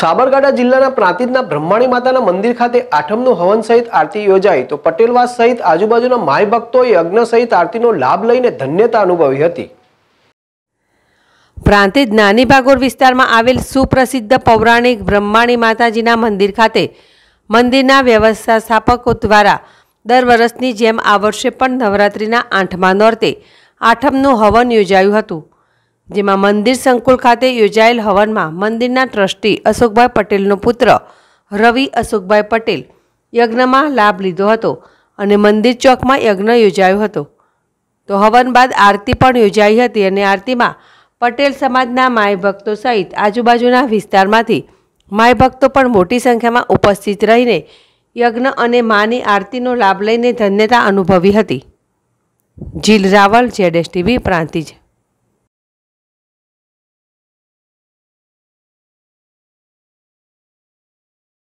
સાબરકાંઠા જિલ્લાના પ્રાંતિજના બ્રહ્માણી માતાના મંદિર ખાતે આઠમનું હવન સહિત આરતી યોજાઈ તો પટેલવાસ સહિત આજુબાજુના માય ભક્તોએ યજ્ઞ સહિત આરતીનો લાભ લઈને ધન્યતા અનુભવી હતી પ્રાંતિજ નાની ભાગોળ વિસ્તારમાં આવેલ સુપ્રસિદ્ધ પૌરાણિક બ્રહ્માણી માતાજીના મંદિર ખાતે મંદિરના વ્યવસ્થા સ્થાપકો દ્વારા દર વર્ષની જેમ આ વર્ષે પણ નવરાત્રિના આઠમા નોરતે આઠમનું હવન યોજાયું હતું જેમાં મંદિર સંકુલ ખાતે યોજાયેલ હવનમાં મંદિરના ટ્રસ્ટી અશોકભાઈ પટેલનો પુત્ર રવિ અશોકભાઈ પટેલ યજ્ઞમાં લાભ લીધો હતો અને મંદિર ચોકમાં યજ્ઞ યોજાયો હતો તો હવન બાદ આરતી પણ યોજાય હતી અને આરતીમાં પટેલ સમાજના માય ભક્તો સહિત આજુબાજુના વિસ્તારમાંથી માય ભક્તો પણ મોટી સંખ્યામાં ઉપસ્થિત રહીને યજ્ઞ અને માની આરતીનો લાભ લઈને ધન્યતા અનુભવી હતી જીલ રાવળ જેએસટીવી પ્રાંતજી